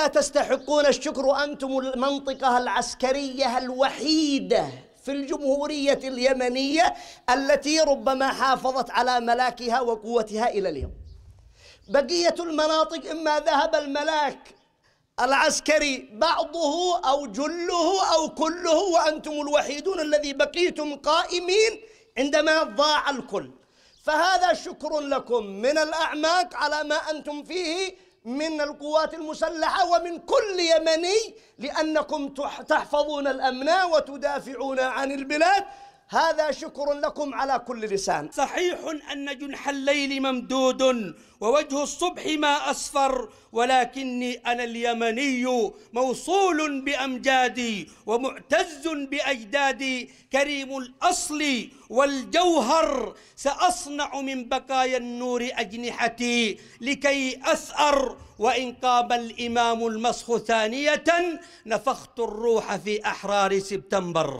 لا تستحقون الشكر وأنتم المنطقة العسكرية الوحيدة في الجمهورية اليمنية التي ربما حافظت على ملاكها وقوتها إلى اليوم بقية المناطق إما ذهب الملاك العسكري بعضه أو جله أو كله وأنتم الوحيدون الذي بقيتم قائمين عندما ضاع الكل فهذا شكر لكم من الأعماق على ما أنتم فيه من القوات المسلحة ومن كل يمني لأنكم تحفظون الأمن وتدافعون عن البلاد هذا شكر لكم على كل لسان صحيح أن جنح الليل ممدود ووجه الصبح ما أسفر ولكني أنا اليمني موصول بأمجادي ومعتز بأجدادي كريم الأصل والجوهر سأصنع من بقايا النور أجنحتي لكي أسأر وإن قام الإمام المسخ ثانية نفخت الروح في أحرار سبتمبر